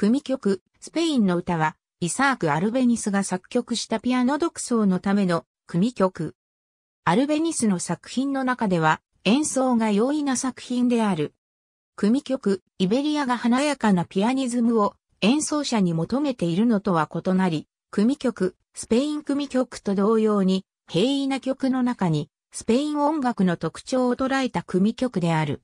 組曲、スペインの歌は、イサーク・アルベニスが作曲したピアノ独奏のための組曲。アルベニスの作品の中では、演奏が容易な作品である。組曲、イベリアが華やかなピアニズムを演奏者に求めているのとは異なり、組曲、スペイン組曲と同様に、平易な曲の中に、スペイン音楽の特徴を捉えた組曲である。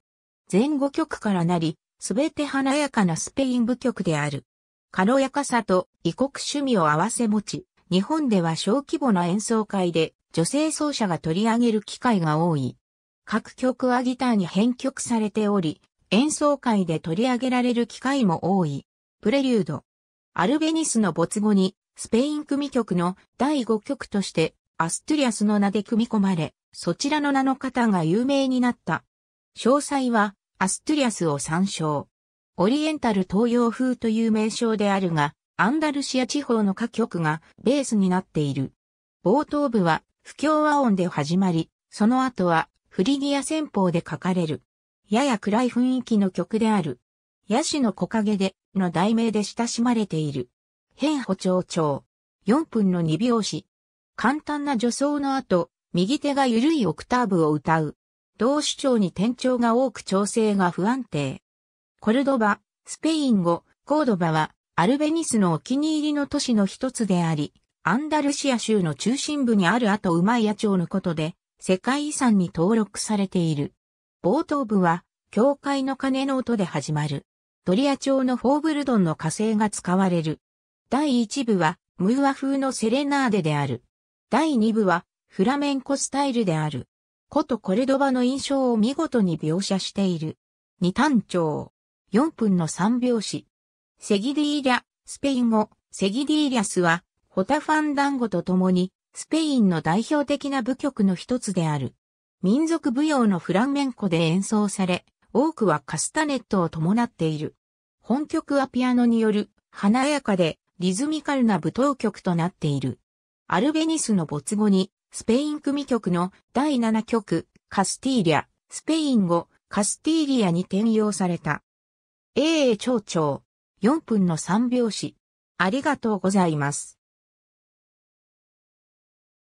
前後曲からなり、すべて華やかなスペイン舞曲である。軽やかさと異国趣味を合わせ持ち、日本では小規模な演奏会で女性奏者が取り上げる機会が多い。各曲はギターに編曲されており、演奏会で取り上げられる機会も多い。プレリュード。アルベニスの没後に、スペイン組曲の第5曲として、アストゥリアスの名で組み込まれ、そちらの名の方が有名になった。詳細は、アストゥリアスを参照。オリエンタル東洋風という名称であるが、アンダルシア地方の歌曲がベースになっている。冒頭部は不協和音で始まり、その後はフリギア戦法で書かれる。やや暗い雰囲気の曲である。ヤシの木陰での題名で親しまれている。変歩長調。4分の2拍子。簡単な助走の後、右手が緩いオクターブを歌う。同市長に転調が多く調整が不安定。コルドバ、スペイン語、コードバは、アルベニスのお気に入りの都市の一つであり、アンダルシア州の中心部にあるアトウマイヤ町のことで、世界遺産に登録されている。冒頭部は、教会の鐘の音で始まる。ドリア町のフォーブルドンの火星が使われる。第一部は、ムーア風のセレナーデである。第二部は、フラメンコスタイルである。ことコレドバの印象を見事に描写している。二単調。四分の三拍子。セギディーリャ、スペイン語、セギディーリャスは、ホタファンダンゴと共に、スペインの代表的な舞曲の一つである。民族舞踊のフランメンコで演奏され、多くはカスタネットを伴っている。本曲はピアノによる、華やかで、リズミカルな舞踏曲となっている。アルベニスの没後に、スペイン組曲の第7曲、カスティーリャ、スペイン語、カスティーリアに転用された。AA 町長、4分の3拍子。ありがとうございます。